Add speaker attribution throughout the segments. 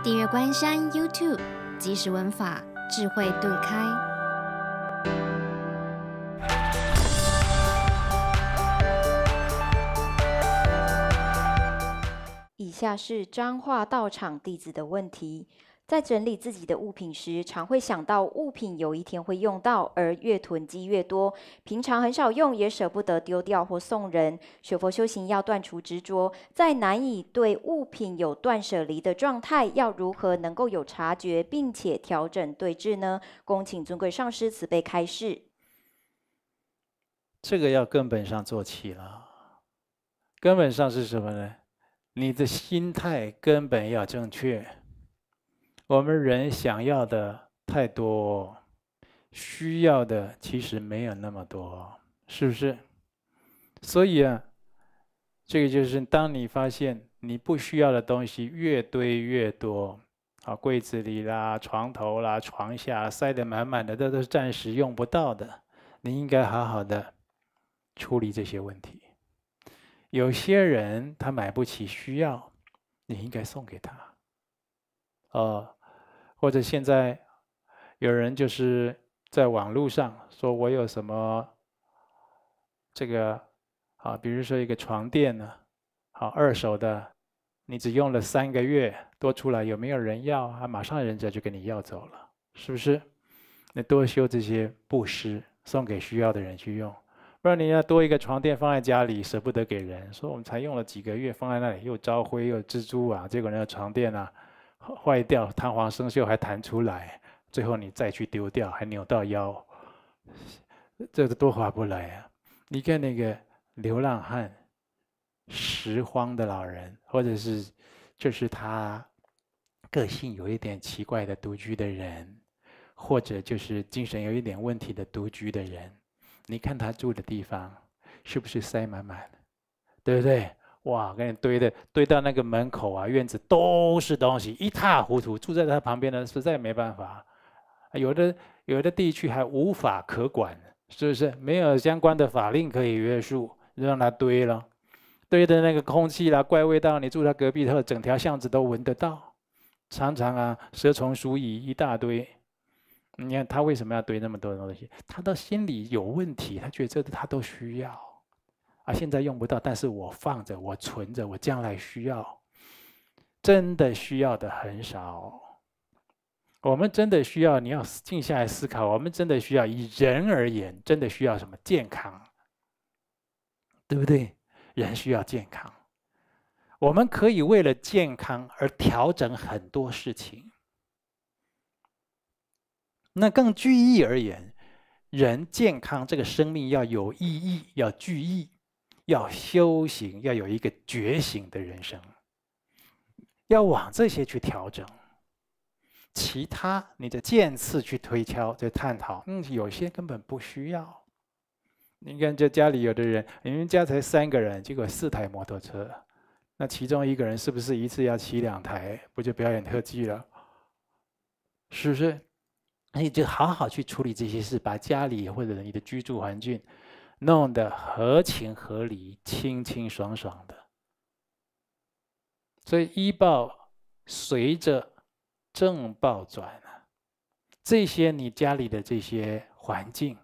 Speaker 1: 订阅关山 YouTube，即时文法，智慧顿开。以下是彰化道场弟子的问题。在整理自己的物品时，常会想到物品有一天会用到，而越囤积越多。平常很少用，也舍不得丢掉或送人。学佛修行要断除执着，在难以对物品有断舍离的状态，要如何能够有察觉，并且调整对峙呢？恭请尊贵上师慈悲开示。这个要根本上做起了，根本上是什么呢？你的心态根本要正确。我们人想要的太多，需要的其实没有那么多，是不是？所以啊，这个就是当你发现你不需要的东西越堆越多，啊，柜子里啦、床头啦、床下塞得满满的，这都是暂时用不到的，你应该好好的处理这些问题。有些人他买不起需要，你应该送给他，哦。或者现在有人就是在网络上说我有什么这个啊，比如说一个床垫呢，好二手的，你只用了三个月多出来有没有人要啊？马上人家就给你要走了，是不是？那多修这些布施，送给需要的人去用，不然你要多一个床垫放在家里舍不得给人，说我们才用了几个月放在那里又招灰又蜘蛛啊，结果那个床垫啊。坏掉，弹簧生锈还弹出来，最后你再去丢掉，还扭到腰，这个多划不来啊！你看那个流浪汉、拾荒的老人，或者是就是他个性有一点奇怪的独居的人，或者就是精神有一点问题的独居的人，你看他住的地方是不是塞满满的，对不对？哇，给你堆的堆到那个门口啊，院子都是东西，一塌糊涂。住在他旁边的实在没办法。有的有的地区还无法可管，是不是？没有相关的法令可以约束，就让他堆了。堆的那个空气啦，怪味道。你住他隔壁他整条巷子都闻得到。常常啊，蛇虫鼠蚁一大堆。你看他为什么要堆那么多东西？他的心理有问题，他觉得这他都需要。啊，现在用不到，但是我放着，我存着，我将来需要，真的需要的很少。我们真的需要，你要静下来思考，我们真的需要以人而言，真的需要什么？健康，对不对？人需要健康，我们可以为了健康而调整很多事情。那更具意而言，人健康这个生命要有意义，要具义。要修行，要有一个觉醒的人生，要往这些去调整，其他你的渐次去推敲，在探讨。嗯，有些根本不需要。你看，这家里有的人，你们家才三个人，结果四台摩托车，那其中一个人是不是一次要骑两台，不就表演特技了？是不是？那你就好好去处理这些事，把家里或者你的居住环境。弄得合情合理、清清爽爽的，所以医报随着正报转啊，这些你家里的这些环境、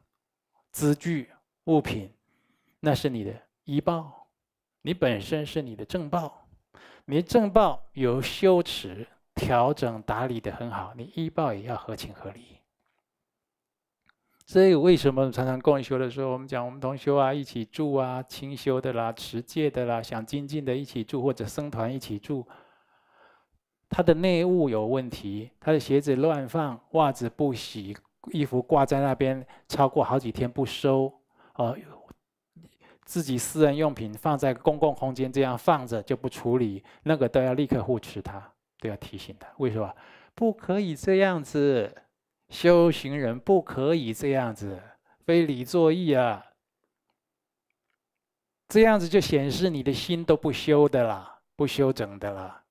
Speaker 1: 资具物品，那是你的医报，你本身是你的正报，你正报有羞耻。调整打理的很好，你医报也要合情合理。这个为什么常常共修的时候，我们讲我们同学啊一起住啊，清修的啦、持戒的啦、想精进的，一起住或者僧团一起住，他的内务有问题，他的鞋子乱放，袜子不洗，衣服挂在那边超过好几天不收，呃，自己私人用品放在公共空间这样放着就不处理，那个都要立刻护持他，都要提醒他，为什么？不可以这样子。修行人不可以这样子非礼作义啊！这样子就显示你的心都不修的啦，不修整的啦，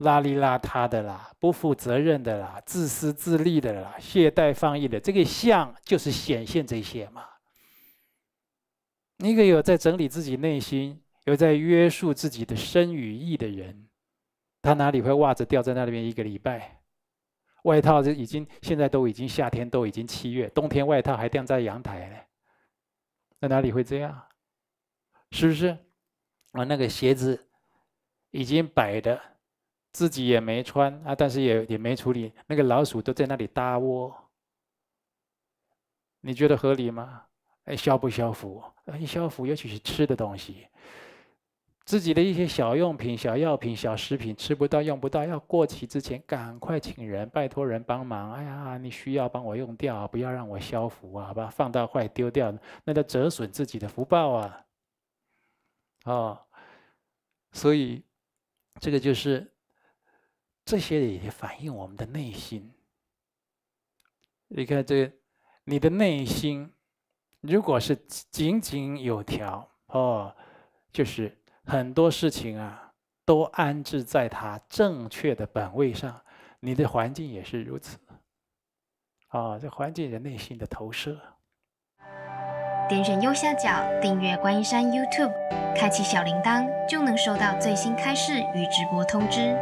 Speaker 1: 邋里邋遢的啦，不负责任的啦，自私自利的啦，懈怠放逸的。这个相就是显现这些嘛。一个有在整理自己内心、有在约束自己的身与意的人，他哪里会袜子掉在那里面一个礼拜？外套这已经现在都已经夏天，都已经七月，冬天外套还晾在阳台呢。那哪里会这样？是不是？啊，那个鞋子已经摆的，自己也没穿啊，但是也也没处理。那个老鼠都在那里搭窝。你觉得合理吗？哎，消不消福？哎，消福尤其是吃的东西。自己的一些小用品、小药品、小食品吃不到、用不到，要过期之前赶快请人拜托人帮忙。哎呀，你需要帮我用掉，不要让我消福啊，好吧？放到坏丢掉，那叫折损自己的福报啊！哦，所以这个就是这些也反映我们的内心。你看，这你的内心如果是井井有条哦，就是。很多事情啊，都安置在它正确的本位上，你的环境也是如此。啊，环境人内心的投射。点选右下角订阅观音山 YouTube，开启小铃铛就能收到最新开示与直播通知。